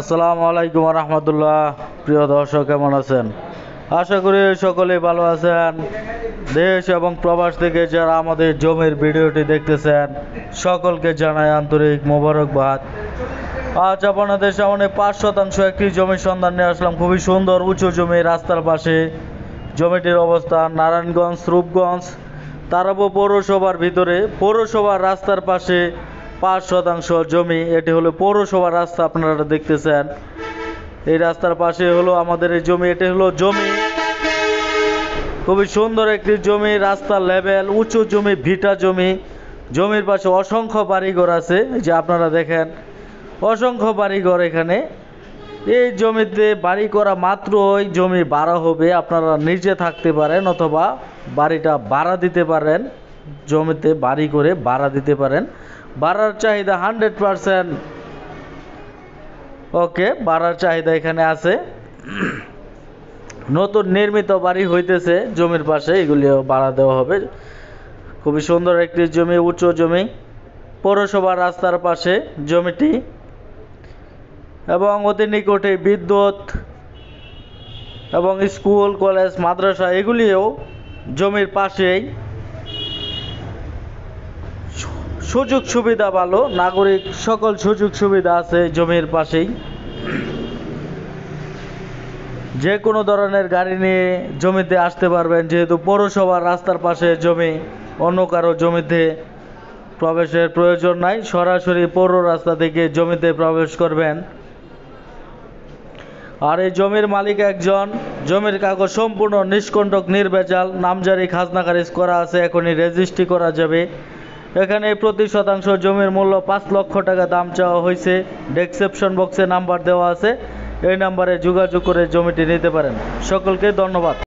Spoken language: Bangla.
আসসালামু আলাইকুম রহমতুল্লাহ প্রিয় দর্শক কেমন আছেন আশা করি সকলেই ভালো আছেন দেশ এবং প্রবাস থেকে যারা আমাদের জমির ভিডিওটি দেখতেছেন সকলকে জানাই আন্তরিক মোবারকবাদ আজ আপনাদের সামনে পাঁচ শতাংশ একটি জমির সন্ধান নিয়ে আসলাম খুবই সুন্দর উঁচু জমি রাস্তার পাশে জমিটির অবস্থান নারায়ণগঞ্জ রূপগঞ্জ তারাবো পৌরসভার ভিতরে পৌরসভার রাস্তার পাশে পাঁচ শতাংশ জমি এটি হলো পৌরসভা রাস্তা আপনারা দেখতেছেন এই রাস্তার পাশে হলো আমাদের এই জমি এটি হলো জমি খুবই সুন্দর একটি জমি রাস্তা লেভেল উঁচু জমি ভিটা জমি জমির পাশে অসংখ্য বাড়িঘর আছে যে আপনারা দেখেন অসংখ্য বাড়িঘর এখানে এই জমিতে বাড়ি করা মাত্র ওই জমি বাড়া হবে আপনারা নিজে থাকতে পারেন অথবা বাড়িটা ভাড়া দিতে পারেন জমিতে বাড়ি করে ভাড়া দিতে পারেন ভাড়ার চাহিদা হান্ড্রেড পারসেন্ট ওকে ভাড়ার চাহিদা এখানে আছে নতুন নির্মিত বাড়ি হইতেছে জমির পাশে এগুলিও ভাড়া দেওয়া হবে খুবই সুন্দর একটি জমি উঁচু জমি পৌরসভা রাস্তার পাশে জমিটি এবং অতি নিকটে বিদ্যুৎ এবং স্কুল কলেজ মাদ্রাসা এগুলিও জমির পাশেই সুযোগ সুবিধা ভালো নাগরিক সকল সুযোগ সুবিধা আছে জমির পাশেই যে কোনো ধরনের গাড়ি নিয়ে জমিতে আসতে পারবেন যেহেতু পৌরসভার রাস্তার পাশে জমি অন্য কারো জমিতে প্রবেশের প্রয়োজন নাই সরাসরি পৌর রাস্তা থেকে জমিতে প্রবেশ করবেন আর এই জমির মালিক একজন জমির কাগজ সম্পূর্ণ নিষ্কণ্টক নির্বেচাল নামজারি খাজনা খারিজ করা আছে এখনই রেজিস্ট্রি করা যাবে এখানে প্রতি শতাংশ জমির মূল্য পাঁচ লক্ষ টাকা দাম চাওয়া হয়েছে ডেসক্রিপশন বক্সে নাম্বার দেওয়া আছে এই নাম্বারে যোগাযোগ করে জমিটি নিতে পারেন সকলকে ধন্যবাদ